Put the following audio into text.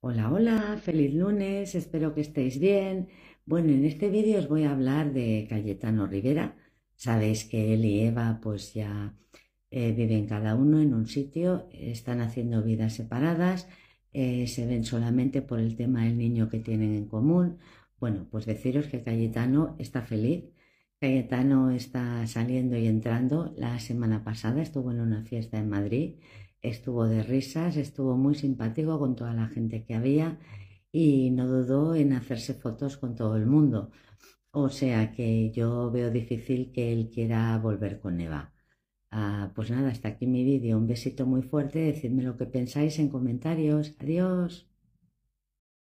Hola, hola, feliz lunes, espero que estéis bien. Bueno, en este vídeo os voy a hablar de Cayetano Rivera. Sabéis que él y Eva pues ya eh, viven cada uno en un sitio, están haciendo vidas separadas, eh, se ven solamente por el tema del niño que tienen en común. Bueno, pues deciros que Cayetano está feliz. Cayetano está saliendo y entrando. La semana pasada estuvo en una fiesta en Madrid estuvo de risas, estuvo muy simpático con toda la gente que había y no dudó en hacerse fotos con todo el mundo. O sea que yo veo difícil que él quiera volver con Eva. Ah, pues nada, hasta aquí mi vídeo. Un besito muy fuerte, decidme lo que pensáis en comentarios. Adiós.